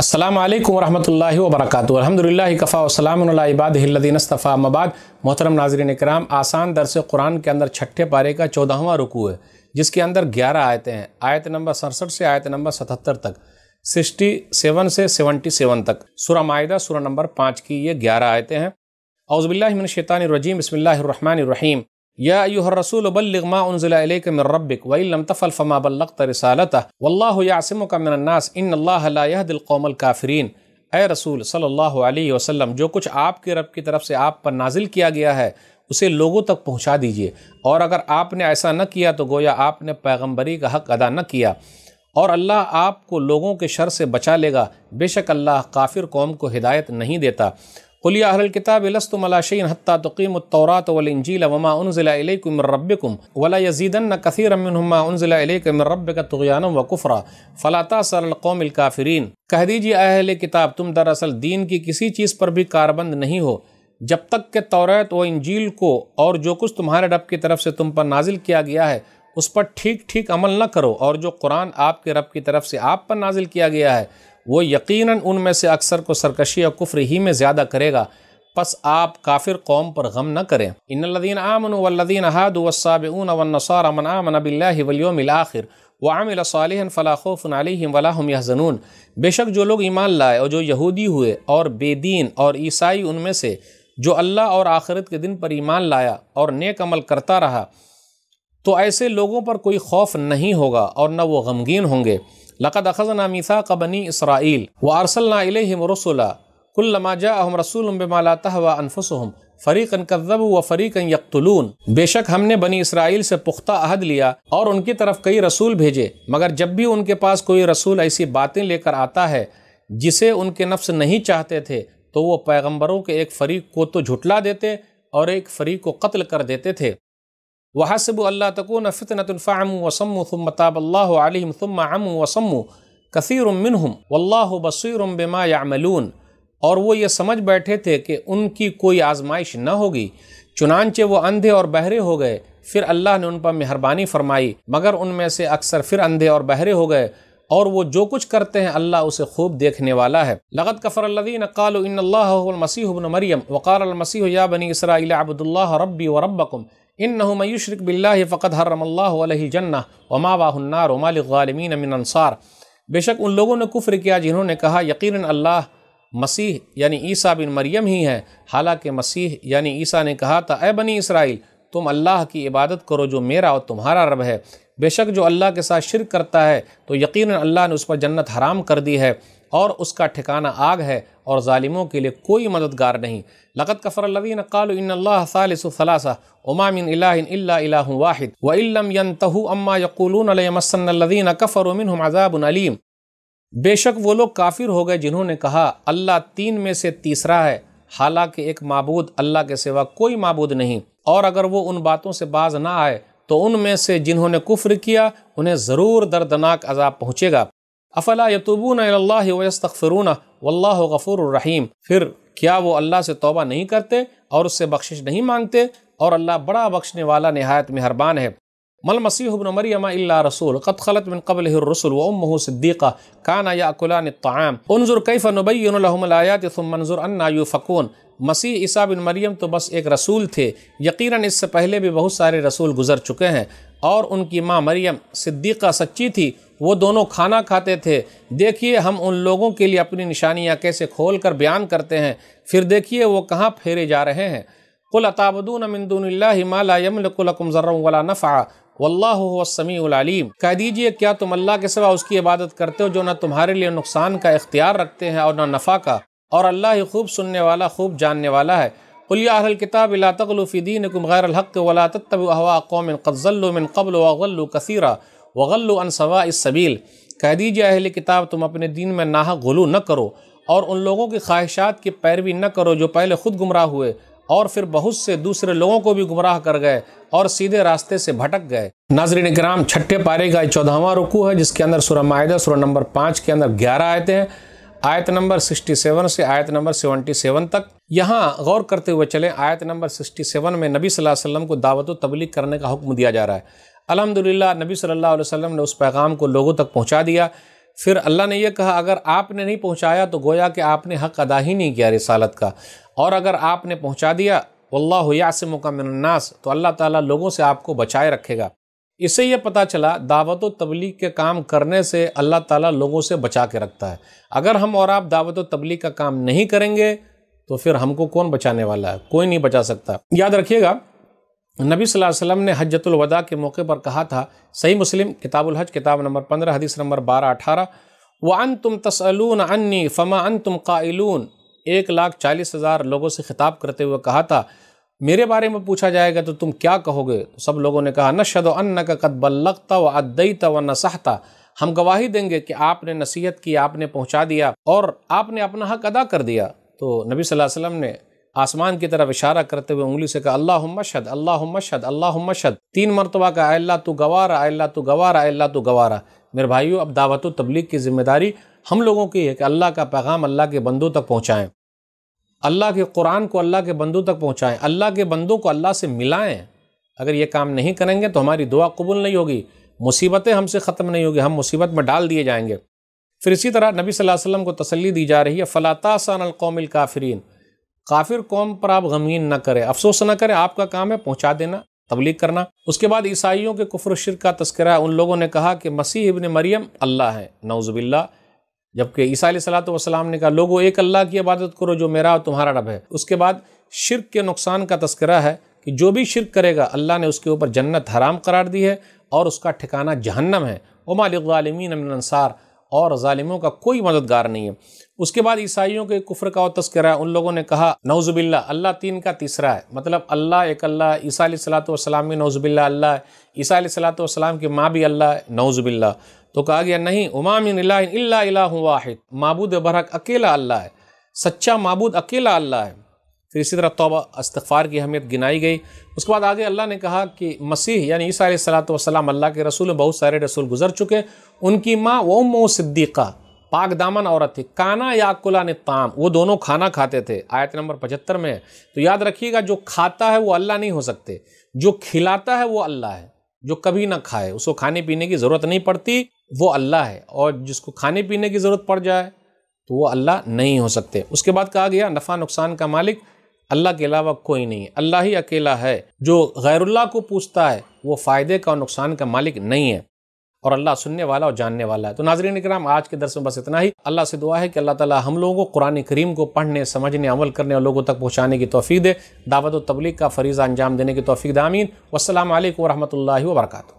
असलम वरहमल वबरक अलहमदिल्ला कफ़ा वसलामबादीनस्तफ़ा मबाद मोहतरम नाजरन कराम आसान दरस कुरान के अंदर छठे पारे का चौदहवा रुकू है जिसके अंदर ग्यारह आयतें हैं आयत नंबर सड़सठ से आयत नंबर सतहत्तर तक सिक्सटी सेवन से सेवनटी सेवन तक सुरा मायदा सुरा नंबर पाँच की ये ग्यारह आयतें हैं अउज़बिल्लिमिनशैतानरजीम बसमिल्लर रहीम या रसूल बल्लमा उनज़िलाम रबिक तफल फ़मा बल्लक रसालत वल्लासम का मन्नास इन अल्लादिलकौमल काफ़रीन ए रसूल सल्लल्लाहु अलैहि वसल्लम जो कुछ आपके रब की तरफ से आप पर नाजिल किया गया है उसे लोगों तक पहुंचा दीजिए और अगर आपने ऐसा न किया तो गोया आपने पैगम्बरी का हक अदा न किया और अल्लाह आपको लोगों के शर से बचा लेगा बेशक अल्लाह काफिर कौम को हिदायत नहीं देता कुलिया अहल किताब लस्तुम अलाशीन हत्ता तकीम तौरात वलंजील वमा उनज़िलाकुम रब्बकुम वला यजीदन कसीर अम्मा उनज़िलाकुम रब का तुगान व कुफ़रा फ़लाता सरकौम काफ़रीन कह दीजिए अहल किताब तुम दरअसल दीन की किसी चीज़ पर भी कारबंद नहीं हो जब तक के तौरात व इंजील को और जो कुछ तुम्हारे रब की तरफ से तुम पर नाजिल किया गया है उस पर ठीक ठीक अमल न करो और जो कुरान आपके रब की तरफ से आप पर नाजिल किया गया है वो यकीनन उनमें से अक्सर को सरकशी और कुफ्र ही में ज़्यादा करेगा बस आप काफिर कौम पर गम न करें इन लदीन आमन वदीन हाद वसाबन वसार अमन आखिर व आमिल सालिहन फ़लाखोफ़न आलिम बेशक जो लोग ईमान लाए और जो यहूदी हुए और बेदीन और ईसाई उनमें से जो अल्लाह और आखिरत के दिन पर ईमान लाया और नेक अमल करता रहा तो ऐसे लोगों पर कोई खौफ नहीं होगा और न वो गमगीन होंगे लक़द अखजना मीसा कबनी इसराइल व अरसलम रसोला कुल्लमा जाहम रसूल बमाला तहवा फ़रीकन कदब व फ़रीकन यकतलून बेशक हमने बनी इसराइल से पुख्ता अहद लिया और उनकी तरफ कई रसूल भेजे मगर जब भी उनके पास कोई रसूल ऐसी बातें लेकर आता है जिसे उनके नफ्स नहीं चाहते थे तो वो पैगम्बरों के एक फ़रीक को तो झुटला देते और एक फ़रीक को कत्ल कर देते थे वहासब अल्लाह तकून फ़ितनतफ़ाम वसम मतबल्लाम फ़म वसम कसीर मिनहम वल्लाह बसर बेमा यामलून और वो ये समझ बैठे थे कि उनकी कोई आजमाइश न होगी चुनानचे वो अंधे और बहरे हो गए फिर अल्लाह ने उन पर मेहरबानी फरमाई मगर उनमें से अक्सर फिर अंधे और बहरे हो गए और वो जो कुछ करते हैं अल्लाह उसे खूब देखने वाला है लगत कफ़रदीन काल मरियम वक़ाल मसीह या बनी इसराइल अबदुल्ला व रबकुम इन नहमयशरक बिल्ला फ़कत हर्रमल्ल जन्ना वमा वाहन्नार वमालमिन मिन अनसार बेशक उन लोगों ने कुफ़्र किया जिन्होंने कहा यकीन अल्लाह मसीह यानी ईसा बिन मरियम ही है हालांकि मसीह यानी ईसा ने कहा था ए बनी इसराइल तुम अल्लाह की इबादत करो जो मेरा और तुम्हारा रब है बेशक जो अल्लाह के साथ शिरक करता है तो यकीन अल्लाह ने उस पर जन्नत हराम कर दी है और उसका ठिकाना आग है और ालिमों के लिए कोई मददगार नहीं लक़त कफ़र कालसलासा उमामिन वाहिद तहु अम्मा कफ़रमिन अज़ाबनलीम बेशक वो लोग काफिर हो गए जिन्होंने कहा अल्लाह तीन में से तीसरा है हालांकि एक मबूद अल्लाह के सिवा कोई मबूद नहीं और अगर वो उन बातों से बाज ना आए तो उनमें से जिन्होंने कुफ्र किया उन्हें ज़रूर दर्दनाक अजाब पहुँचेगा अफला यतूबून वस्तफ़िरून वल्ला गफ़ूररहीम फिर क्या वो अल्लाह से तोबा नहीं करते और उससे बख्शिश नहीं मांगते और अल्लाह बड़ा बख्शने वाला नहायत मेहरबान है मल मसीहबन मरियम रसूल कत खलत मिन कबल रसूल वम सिद्दीक़ा काना याकुलान ताम उनजुर कैफ़ नबैनआयात मंजूर अन्ना फ़कून मसीह ईसा बिन मरियम तो बस एक रसूल थे यकीनन इससे पहले भी बहुत सारे रसूल गुजर चुके हैं और उनकी माँ मरियम सिद्दीक़ा सच्ची थी वो दोनों खाना खाते थे देखिए हम उन लोगों के लिए अपनी निशानियाँ कैसे खोल कर बयान करते हैं फिर देखिए वो कहाँ फेरे जा रहे हैं कुल अताबदून मिंदूनला हिमाला यमलकुलकुम जर्रम नफ़ा वल्लासमीम कह दीजिए क्या तुम अल्लाह के सिवा उसकी इबादत करते हो जो ना तुम्हारे लिए नुकसान का इख्तियार रखते हैं और ना नफ़ा का और अल्लाह ही खूब सुनने वाला खूब जानने वाला है कुलियाल किताब ला तगलूफ़ी दीन कुम वला तब हवा कौमिन कज़ल्लुमिन कबल वगल्लु कसीरा वगल्लनसवा इस सबील कह दीजिए अहल किताब तुम अपने दीन में नाहक गलू न करो और उन लोगों की ख्वाहिशात की पैरवी न करो जो पहले खुद गुमराह हुए और फिर बहुत से दूसरे लोगों को भी गुमराह कर गए और सीधे रास्ते से भटक गए नाजरीन ग्राम छठे पारे का चौदहवा रुकू है जिसके अंदर सुरह माहा सुरह नंबर पाँच के अंदर ग्यारह आयते हैं आयत नंबर 67 से आयत नंबर 77 तक यहाँ गौर करते हुए चलें आयत नंबर 67 में नबी सल्लल्लाहु अलैहि वसल्लम को दावत तबलीग करने का हुक्म दिया जा रहा है अलहमदिल्ला नबी सल्लल्लाहु अलैहि वसल्लम ने उस पैगाम को लोगों तक पहुँचा दिया फिर अल्लाह ने यह कहा अगर आपने नहीं पहुँचाया तो गोया कि आपने हक अदा ही नहीं किया रिसालत का और अगर आपने पहुँचा दिया वल्लाह यासम का मन्नास तो अल्लाह ताला लोगों से आपको बचाए रखेगा इससे यह पता चला दावत तबलीग के काम करने से अल्लाह ताला लोगों से बचा के रखता है अगर हम और आप दावत तबलीग का काम नहीं करेंगे तो फिर हमको कौन बचाने वाला है कोई नहीं बचा सकता याद रखिएगा नबी सल्लल्लाहु अलैहि वसल्लम ने हजतुल वदा के मौके पर कहा था सही मुस्लिम किताबुल हज किताब नंबर पंद्रह हदीस नंबर बारह अठारह व अन तुम तसलून अन्नी फ़मा अन तुम काइलून एक लाख चालीस हज़ार लोगों से ख़िताब करते हुए कहा था मेरे बारे में पूछा जाएगा तो तुम क्या कहोगे तो सब लोगों ने कहा नशद अन्न का लगता व अदयता व नसहता हम गवाही देंगे कि आपने नसीहत की आपने पहुँचा दिया और आपने अपना हक अदा कर दिया तो नबी सल्लल्लाहु अलैहि वसल्लम ने आसमान की तरफ इशारा करते हुए उंगली से कहा अल्लाह मशद अल्लाह मशद अल्लाह मशद तीन मरतबा का अल्लाह तो गवारा अल्लाह तो गवारा अल्लाह तो गवारा मेरे भाइयों अब दावत तबलीग की जिम्मेदारी हम लोगों की है कि अल्लाह का पैगाम अल्लाह के बंदों तक पहुँचाएँ अल्लाह के कुरान को अल्लाह के बंदों तक पहुँचाएँ अल्लाह के बंदों को अल्लाह से मिलाएँ अगर ये काम नहीं करेंगे तो हमारी दुआ कबूल नहीं होगी मुसीबतें हमसे ख़त्म नहीं होगी हम मुसीबत में डाल दिए जाएंगे फिर इसी तरह नबी सल्लल्लाहु अलैहि वसल्लम को तसल्ली दी जा रही है फ़लाता सान अलकौमिल काफरीन काफिर कौम पर आप गमगीन न करें अफसोस न करें आपका काम है पहुंचा देना तबलीग करना उसके बाद ईसाइयों के कुफर शिर का तस्करा उन लोगों ने कहा कि मसीह इबन मरियम अल्लाह है नौजबिल्ला जबकि ईसा वसलाम ने कहा लोगों एक अल्लाह की इबादत करो जो मेरा और तुम्हारा रब है उसके बाद शिरक के नुकसान का तस्करा है कि जो भी शिरक करेगा अल्लाह ने उसके ऊपर जन्नत हराम करार दी है और उसका ठिकाना जहन्नम है उमालमीन और ालिमों का कोई मददगार नहीं है उसके बाद ईसाइयों के कुफर का और तस्करा उन लोगों ने कहा नौजुबिल्ला अल्लाह तीन का तीसरा है मतलब अल्लाह एक अल्लाह ईसा सलाम भी नौजुबिल्ला अल्लाह है ईसा सलाम की माँ भी अल्लाह है नौजुबिल्ला तो कहा गया नहीं उमामिन वाहिद महबूद बरहक अकेला अल्लाह है सच्चा मबूद अकेला अल्लाह है फिर इसी तरह तोबा इस्तफ़ार की अहमियत गिनाई गई उसके बाद आगे अल्लाह ने कहा कि मसीह यानी ईसा सलात वसलाम अल्लाह के रसूल बहुत सारे रसूल गुजर चुके उनकी माँ वो मो सिद्दीक़ा पाक दामन औरत थी काना याकुला ने ताम वो दोनों खाना खाते थे आयत नंबर पचहत्तर में है तो याद रखिएगा जो खाता है वो अल्लाह नहीं हो सकते जो खिलाता है वो अल्लाह है जो कभी ना खाए उसको खाने पीने की ज़रूरत नहीं पड़ती वो अल्लाह है और जिसको खाने पीने की ज़रूरत पड़ जाए तो वो अल्लाह नहीं हो सकते उसके बाद कहा गया नफ़ा नुकसान का मालिक अल्लाह के अलावा कोई नहीं है अल्लाह ही अकेला है जो गैरुल्ला को पूछता है वो फ़ायदे का और नुकसान का मालिक नहीं है और अल्लाह सुनने वाला और जानने वाला है तो नाजरीन कराम आज के दरस में बस इतना ही अल्लाह से दुआ है कि अल्लाह ताला हम लोगों को कुरान करीम को पढ़ने समझने अमल करने और लोगों तक पहुँचाने की तोफ़ी दे दावत तबलीग का फरीज़ा अंजाम देने की तोफ़ी दामीन वालकम वरहमल वर्का